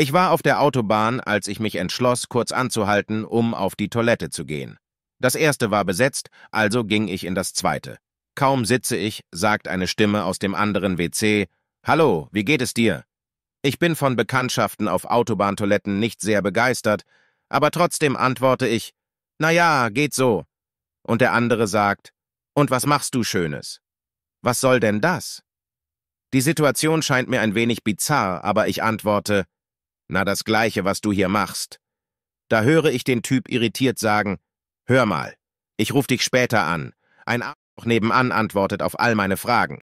Ich war auf der Autobahn, als ich mich entschloss, kurz anzuhalten, um auf die Toilette zu gehen. Das erste war besetzt, also ging ich in das zweite. Kaum sitze ich, sagt eine Stimme aus dem anderen WC, Hallo, wie geht es dir? Ich bin von Bekanntschaften auf Autobahntoiletten nicht sehr begeistert, aber trotzdem antworte ich, Na ja, geht so. Und der andere sagt, Und was machst du Schönes? Was soll denn das? Die Situation scheint mir ein wenig bizarr, aber ich antworte, na, das Gleiche, was du hier machst. Da höre ich den Typ irritiert sagen, Hör mal, ich ruf dich später an. Ein Arschloch nebenan antwortet auf all meine Fragen.